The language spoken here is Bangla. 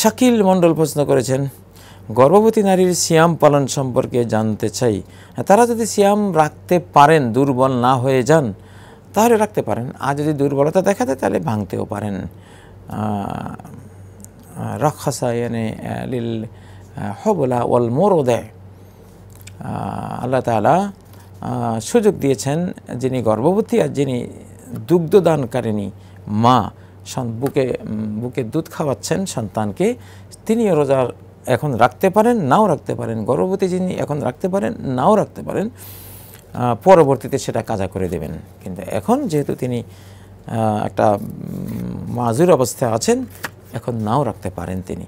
শাকিল মণ্ডল প্রশ্ন করেছেন গর্ভবতী নারীর সিয়াম পালন সম্পর্কে জানতে চাই তারা যদি সিয়াম রাখতে পারেন দুর্বল না হয়ে যান তাহলে রাখতে পারেন আর যদি দুর্বলতা দেখা দেয় তাহলে ভাঙতেও পারেন রক্ষাসায়নে লীল লিল হবলা ওয়াল মোরও দেয় আল্লাহ তালা সুযোগ দিয়েছেন যিনি গর্ভবতী আর যিনি দুগ্ধদানকারিণী মা বুকে বুকে দুধ খাওয়াচ্ছেন সন্তানকে তিনিও রোজা এখন রাখতে পারেন নাও রাখতে পারেন গর্ভবতী যিনি এখন রাখতে পারেন নাও রাখতে পারেন পরবর্তীতে সেটা কাজা করে দেবেন কিন্তু এখন যেহেতু তিনি একটা মাজুর অবস্থায় আছেন এখন নাও রাখতে পারেন তিনি